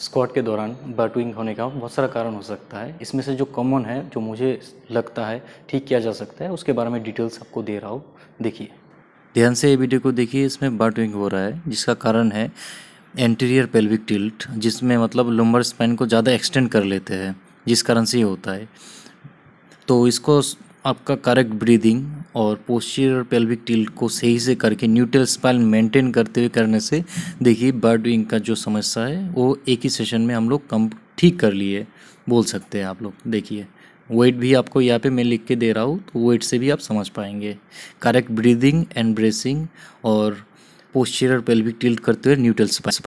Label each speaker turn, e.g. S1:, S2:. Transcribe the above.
S1: squat के दौरान बर्टविंग होने का बहुत सारा कारण हो सकता है इसमें से जो कॉमन है जो मुझे लगता है ठीक किया जा सकता है उसके बारे में डिटेल्स आपको दे रहा हूँ देखिए ध्यान से ये वीडियो को देखिए इसमें बर्टविंग हो रहा है जिसका कारण है एंटीरियर पेल्विक टिल्ट जिसमें मतलब लंबर स्पाइन को ज़्यादा एक्सटेंड कर लेते हैं जिस कारण से ये होता है तो इसको आपका करेक्ट ब्रीदिंग और पोस्चर और पेल्विक टिल्ट को सही से करके न्यूट्रल स्पाइन मेंटेन करते हुए करने से देखिए बर्ड विंग का जो समस्या है वो एक ही सेशन में हम लोग कम ठीक कर लिए बोल सकते हैं आप लोग देखिए वेट भी आपको यहाँ पे मैं लिख के दे रहा हूँ तो वेट से भी आप समझ पाएंगे करेक्ट ब्रीदिंग एंड ब्रेसिंग और पोस्चर और पेल्विक टिल्ट करते हुए न्यूट्रल स्पाइन